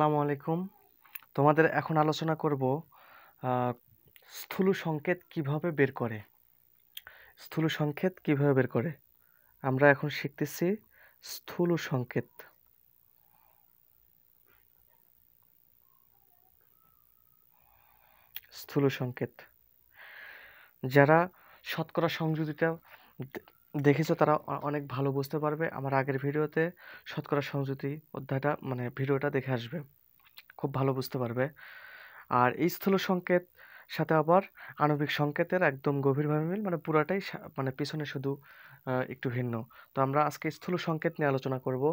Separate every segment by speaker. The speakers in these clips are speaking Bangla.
Speaker 1: আসসালামু আলাইকুম তোমাদের এখন আলোচনা করব স্থূল সংকেত কিভাবে বের করে স্থূল সংকেত কিভাবে বের করে আমরা এখন শিখতেছি স্থূল সংকেত স্থূল সংকেত যারা শতকরা সংযোজিতা দেখেছো তারা অনেক ভালো বুঝতে পারবে আমার আগের ভিডিওতে শতকরা সংযুতি অধ্যায়টা মানে ভিডিওটা দেখে আসবে খুব ভালো বুঝতে পারবে আর এই স্থূল সংকেত সাথে আবার আণবিক সংকেতের একদম গভীরভাবে মিল মানে পুরাটাই মানে পিছনে শুধু একটু ভিন্ন তো আমরা আজকে স্থূল সংকেত নিয়ে আলোচনা করব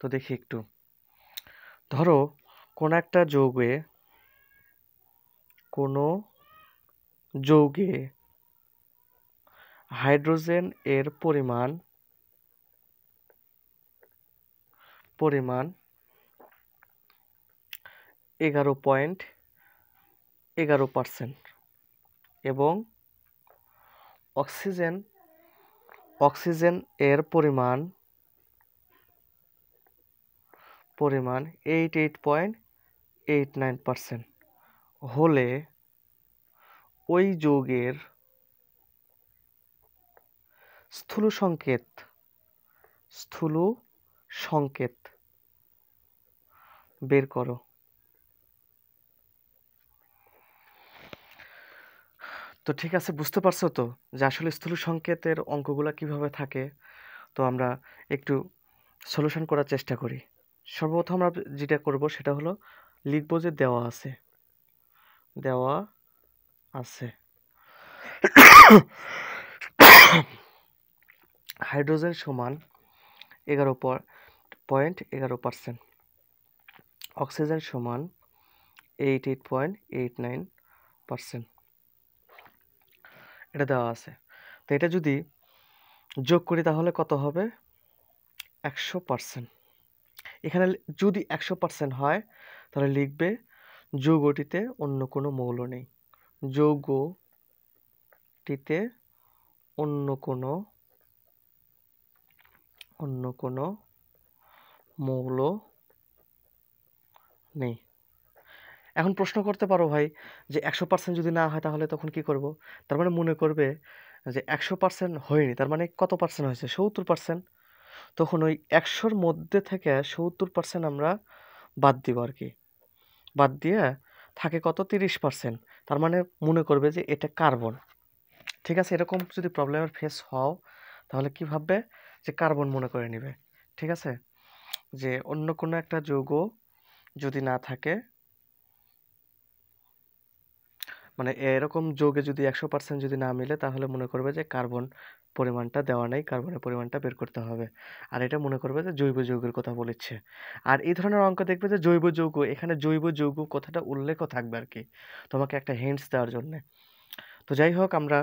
Speaker 1: তো দেখি একটু ধরো কোন একটা যৌগে কোনো যৌগে হাইড্রোজেন এর পরিমাণ পরিমাণ এগারো পয়েন্ট এগারো পারসেন্ট এবং অক্সিজেন অক্সিজেন এর পরিমাণ পরিমাণ eight eight point eight nine percent হলে ওই যৌগের স্থূল সংকেত স্থূল সংকেত বের করো তো ঠিক আছে বুঝতে পারছো তো যে আসলে স্থূল সংকেতের অঙ্কগুলো কিভাবে থাকে তো আমরা একটু সলিউশন করার চেষ্টা করি সর্বপ্রথম আমরা যেটা করব সেটা হলো লিখব যে দেওয়া আছে দেওয়া আছে হাইড্রোজেন সমান এগারো পয়েন্ট এগারো পার্সেন্ট অক্সিজেন সমান eight eight point eight nine percent এটা দেওয়া আছে তো এটা যদি যোগ করি তাহলে কত হবে একশো পার্সেন্ট এখানে যদি একশো পার্সেন্ট হয় তাহলে লিখবে যৌগটিতে অন্য কোনো মৌল নেই যৌগটিতে অন্য কোনো অন্য কোনো মৌল নেই এখন প্রশ্ন করতে পারো ভাই যে একশো পার্সেন্ট যদি না হয় তাহলে তখন কি করব তার মানে মনে করবে যে একশো পার্সেন্ট হয়নি তার মানে কত পার্সেন্ট হয়েছে সত্তর পার্সেন্ট তখন ওই একশোর মধ্যে থেকে সত্তর পার্সেন্ট আমরা বাদ দিব আর কি বাদ দিয়ে থাকে কত তিরিশ পার্সেন্ট তার মানে মনে করবে যে এটা কার্বন ঠিক আছে এরকম যদি প্রবলেমের ফেস হও তাহলে কী ভাববে যে কার্বন মনে করে নেবে ঠিক আছে যে অন্য কোনো একটা যৌগ যদি না থাকে মানে এরকম যোগে যদি একশো পার্সেন্ট যদি না মিলে তাহলে মনে করবে যে কার্বন পরিমাণটা দেওয়া নেই কার্বনের পরিমাণটা বের করতে হবে আর এটা মনে করবে যে জৈব যৌগের কথা বলেছে আর এই ধরনের অঙ্ক দেখবে যে জৈব যৌগ এখানে জৈব যৌগ কথাটা উল্লেখও থাকবে আর কি তোমাকে একটা হিন্টস দেওয়ার জন্যে তো যাই হোক আমরা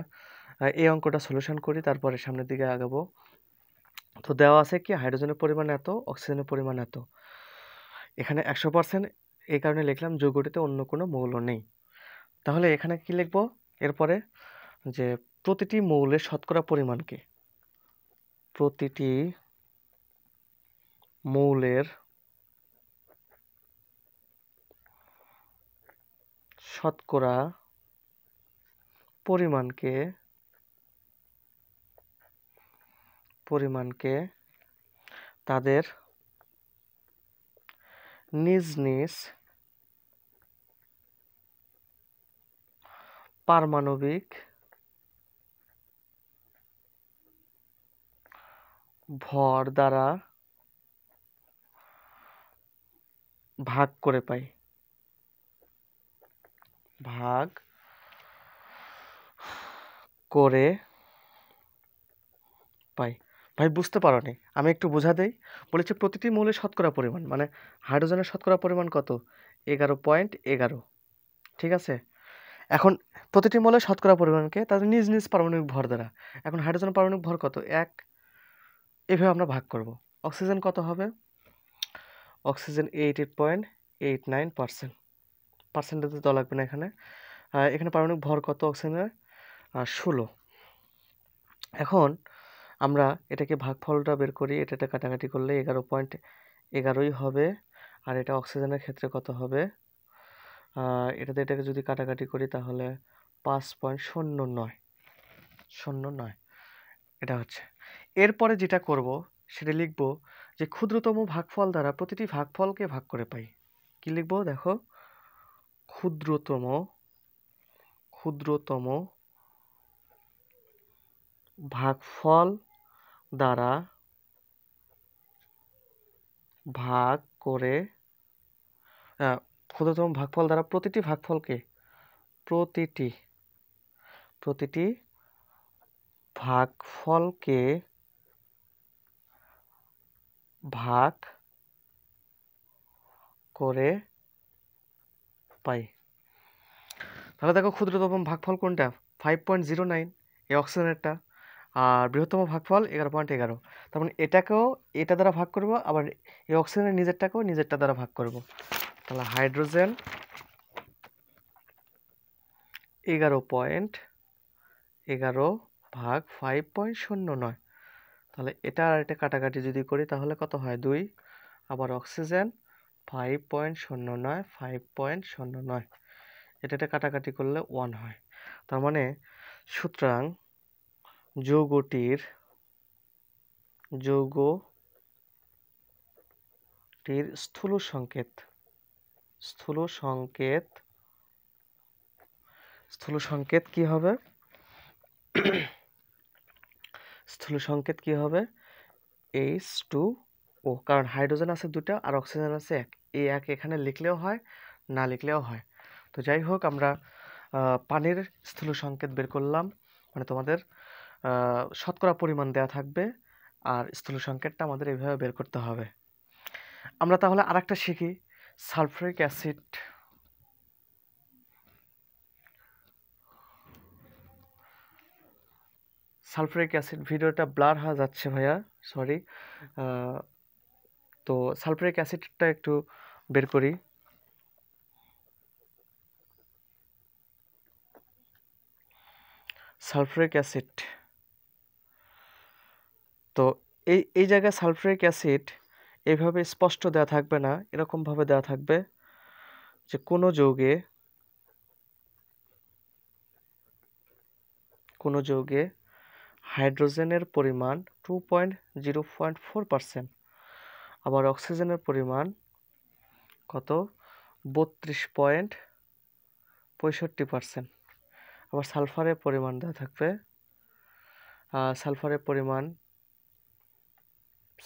Speaker 1: এই অঙ্কটা সলিউশন করি তারপরে সামনের দিকে আগাবো তো দেওয়া আছে কি হাইড্রোজেনের পরিমাণ এত অক্সিজেনের পরিমাণ এত এখানে একশো পার্সেন্ট এই কারণে লিখলাম যৌগটিতে অন্য কোনো মৌল নেই তাহলে এখানে কি লিখব এরপরে যে প্রতিটি মৌলের শতকরা পরিমাণকে প্রতিটি মৌলের শতকরা পরিমাণকে পরিমাণকে তাদের নিজ নিজ পারমাণবিক ভর দ্বারা ভাগ করে পাই ভাগ করে পাই ভাই বুঝতে পারো নি আমি একটু বোঝা দেই বলেছে প্রতিটি মৌলে শতকরা পরিমাণ মানে হাইড্রোজেনের শতকরা পরিমাণ কত এগারো পয়েন্ট এগারো ঠিক আছে এখন প্রতিটি মৌলে শতকরা পরিমাণকে তাদের নিজ নিজ পারমাণবিক ভর দ্বারা এখন হাইড্রোজেন পারমাণবিক ভর কত এক এভাবে আমরা ভাগ করব অক্সিজেন কত হবে oxygen eight eight point eight nine percent percentage দেওয়া লাগবে না এখানে এখানে পারমাণবিক ভর কত অক্সিজেনের ষোলো এখন আমরা এটাকে ভাগফলটা বের করি এটাতে কাটাকাটি করলে এগারো পয়েন্ট এগারোই হবে আর এটা অক্সিজেনের ক্ষেত্রে কত হবে এটাতে এটাকে যদি কাটাকাটি করি তাহলে পাঁচ পয়েন্ট শূন্য নয় শূন্য নয় এটা হচ্ছে এরপরে যেটা করব সেটা লিখব যে ক্ষুদ্রতম ভাগফল দ্বারা প্রতিটি ভাগফলকে ভাগ করে পাই কি লিখব দেখো ক্ষুদ্রতম ক্ষুদ্রতম ভাগফল দ্বারা ভাগ করে ক্ষুদ্রতম ভাগফল দ্বারা প্রতিটি ভাগফলকে প্রতিটি প্রতিটি ভাগফলকে ভাগ করে পাই তাহলে দেখো ক্ষুদ্রতম ভাগফল কোনটা ফাইভ পয়েন্ট জিরো নাইন এই অক্সিজেনেরটা আর বৃহত্তম ভাগফল এগারো পয়েন্ট এগারো তার মানে এটাকেও এটা দ্বারা ভাগ করব আবার এই অক্সিজেনের নিজেরটাকেও নিজেরটা দ্বারা ভাগ করব তাহলে হাইড্রোজেন এগারো পয়েন্ট এগারো ভাগ ফাইভ পয়েন্ট শূন্য নয় তাহলে এটা আর এটা কাটাকাটি যদি করি তাহলে কত হয় দুই আবার অক্সিজেন ফাইভ পয়েন্ট শূন্য নয় ফাইভ পয়েন্ট শূন্য নয় এটা কাটাকাটি করলে ওয়ান হয় তার মানে সুতরাং যৌগটির যৌগটির স্থূল সংকেত স্থূল সংকেত স্থূল সংকেত কি হবে স্থূল সংকেত কি হবে এইচ টু ও কারণ হাইড্রোজেন আছে দুটা আর অক্সিজেন আছে এক এ এক এখানে লিখলেও হয় না লিখলেও হয় তো যাই হোক আমরা পানির স্থূল সংকেত বের করলাম মানে তোমাদের শতকরা পরিমাণ দেয়া থাকবে আর স্থূল সংকেতটা আমাদের এইভাবে বের করতে হবে আমরা তাহলে আর একটা শিখি সালফারিক অ্যাসিড সালফারিক অ্যাসিড ভিডিওটা ব্লার হয়ে যাচ্ছে ভাইয়া সরি তো সালফারিক অ্যাসিডটা একটু বের করি সালফারিক অ্যাসিড তো এই এই জায়গায় সালফারিক অ্যাসিড এভাবে স্পষ্ট দেওয়া থাকবে না এরকমভাবে দেওয়া থাকবে যে কোনো যৌগে কোনো যৌগে হাইড্রোজেনের পরিমাণ two point zero point four percent আবার অক্সিজেনের পরিমাণ কত বত্রিশ পয়েন্ট পঁয়ষট্টি পারসেন্ট আবার সালফারের পরিমাণ দেওয়া থাকবে সালফারের পরিমাণ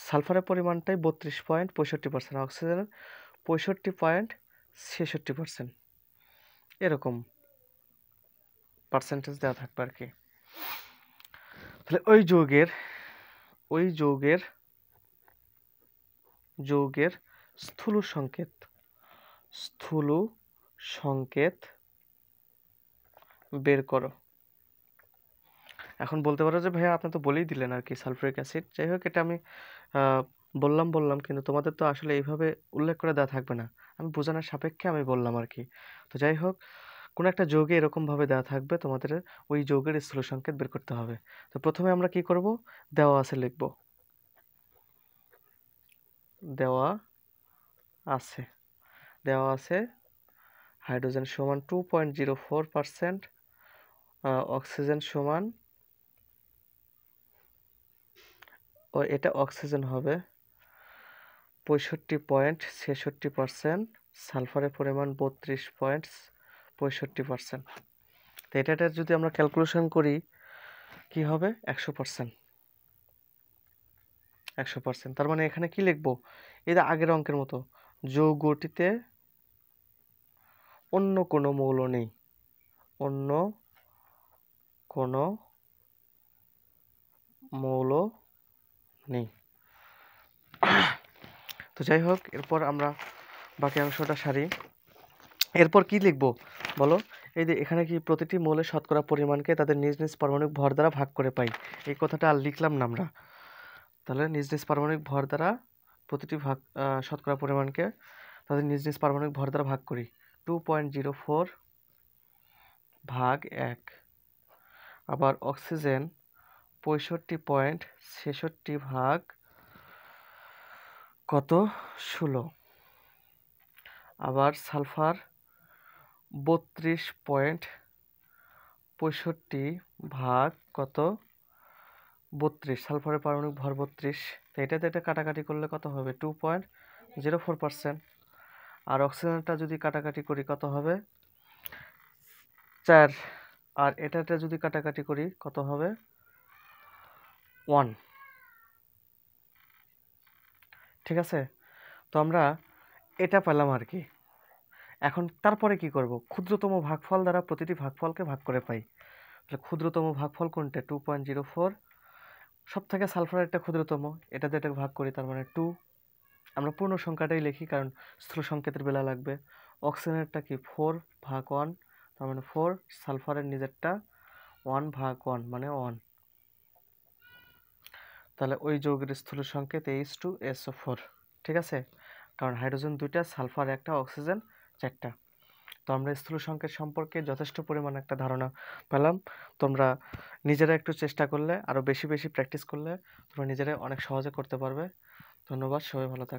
Speaker 1: সালফারের পরিমাণটাই বত্রিশ পয়েন্ট পঁয়ষট্টি পার্সেন্ট অক্সিজেনের পঁয়ষট্টি পয়েন্ট ছেষট্টি পার্সেন্ট এরকম পার্সেন্টেজ দেওয়া থাকবে আর কি তাহলে ওই যৌগের ওই যৌগের যৌগের স্থূল সংকেত স্থূল সংকেত বের করো এখন বলতে পারো যে ভাইয়া আপনি তো বলেই দিলেন আর কি সালফিউরিক অ্যাসিড যাই হোক এটা আমি বললাম বললাম কিন্তু তোমাদের তো আসলে এইভাবে উল্লেখ করে দেওয়া থাকবে না আমি বোঝানোর সাপেক্ষে আমি বললাম আর কি তো যাই হোক কোনো একটা যোগে এরকমভাবে দেওয়া থাকবে তোমাদের ওই যোগের স্থূল সংকেত বের করতে হবে তো প্রথমে আমরা কি করব দেওয়া আছে লিখব দেওয়া আছে দেওয়া আছে হাইড্রোজেন সমান two point zero four percent oxygen সমান ও এটা অক্সিজেন হবে পঁয়ষট্টি পয়েন্ট ছেষট্টি পারসেন্ট সালফারের পরিমাণ বত্রিশ পয়েন্ট পঁয়ষট্টি পারসেন্ট তো এটাটা যদি আমরা ক্যালকুলেশন করি কি হবে একশো পারসেন্ট একশো পারসেন্ট তার মানে এখানে কি লিখবো এটা আগের অঙ্কের মতো যৌগটিতে অন্য কোনো মৌল নেই অন্য কোনো মৌল নেই তো যাই হোক এরপর আমরা বাকি অংশটা সারি এরপর কি লিখব বলো এই যে এখানে কি প্রতিটি মৌলের শতকরা পরিমাণকে তাদের নিজ নিজ পারমাণবিক ভর দ্বারা ভাগ করে পাই এই কথাটা আর লিখলাম না আমরা তাহলে নিজ নিজ পারমাণবিক ভর দ্বারা প্রতিটি ভাগ শতকরা পরিমাণকে তাদের নিজ নিজ পারমাণবিক ভর দ্বারা ভাগ করি টু পয়েন্ট জিরো ফোর ভাগ এক আবার অক্সিজেন পঁয়ষট্টি পয়েন্ট ছেষট্টি ভাগ কত ষোলো আবার সালফার বত্রিশ পয়েন্ট পঁয়ষট্টি ভাগ কত বত্রিশ সালফারের পারমাণবিক ভর বত্রিশ তো এটাতে এটা কাটাকাটি করলে কত হবে two point zero four percent আর অক্সিজেনটা যদি কাটাকাটি করি কত হবে চার আর এটাটা যদি কাটাকাটি করি কত হবে ওয়ান ঠিক আছে তো আমরা এটা পেলাম আর কি এখন তারপরে কি করব ক্ষুদ্রতম ভাগফল দ্বারা প্রতিটি ভাগফলকে ভাগ করে পাই তাহলে ক্ষুদ্রতম ভাগফল কোনটা টু পয়েন্ট জিরো ফোর সব থেকে সালফারেটটা ক্ষুদ্রতম এটা দিয়ে ভাগ করি তার মানে টু আমরা পূর্ণ সংখ্যাটাই লিখি কারণ স্থূল সংকেতের বেলা লাগবে অক্সিজেনেরটা কি ফোর ভাগ ওয়ান তার মানে ফোর সালফারের নিজেরটা ওয়ান ভাগ ওয়ান মানে ওয়ান তাহলে ওই যৌগের স্থূল সংকেত এইচ টু এসও ফোর ঠিক আছে কারণ হাইড্রোজেন দুইটা সালফার একটা অক্সিজেন চারটা তো আমরা স্থূল সংকেত সম্পর্কে যথেষ্ট পরিমাণ একটা ধারণা পেলাম তোমরা নিজেরা একটু চেষ্টা করলে আরও বেশি বেশি প্র্যাকটিস করলে তোমরা নিজেরাই অনেক সহজে করতে পারবে ধন্যবাদ সবাই ভালো থাকবে